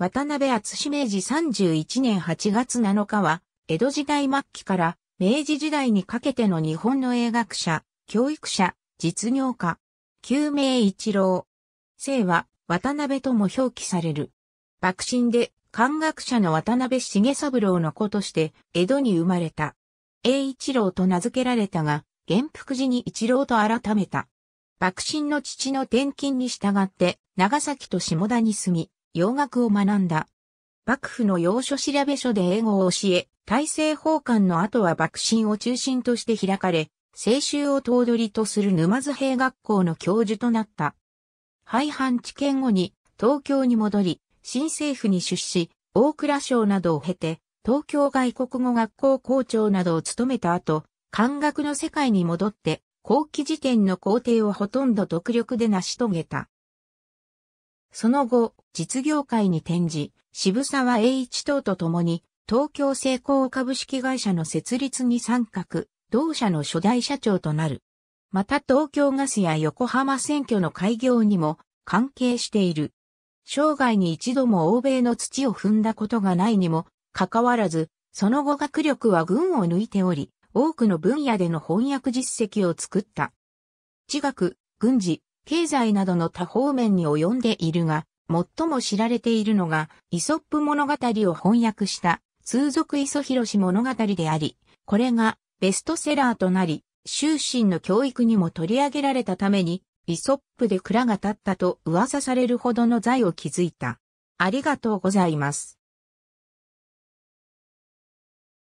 渡辺厚志明治31年8月7日は、江戸時代末期から明治時代にかけての日本の映学者、教育者、実業家、救命一郎。姓は渡辺とも表記される。幕臣で漢学者の渡辺重三郎の子として江戸に生まれた。栄一郎と名付けられたが、元福寺に一郎と改めた。幕臣の父の転勤に従って長崎と下田に住み、洋楽を学んだ。幕府の洋書調べ所で英語を教え、大政奉還の後は幕臣を中心として開かれ、青州を頭取とする沼津兵学校の教授となった。廃藩置県後に東京に戻り、新政府に出資、大蔵省などを経て、東京外国語学校校長などを務めた後、漢学の世界に戻って、後期辞典の工程をほとんど独力で成し遂げた。その後、実業界に転じ、渋沢栄一等と共に、東京成功株式会社の設立に参画、同社の初代社長となる。また東京ガスや横浜選挙の開業にも関係している。生涯に一度も欧米の土を踏んだことがないにも、かかわらず、その後学力は群を抜いており、多くの分野での翻訳実績を作った。地学、軍事、経済などの多方面に及んでいるが、最も知られているのが、イソップ物語を翻訳した、通俗イソヒロシ物語であり、これがベストセラーとなり、終身の教育にも取り上げられたために、イソップで蔵が立ったと噂されるほどの財を築いた。ありがとうございます。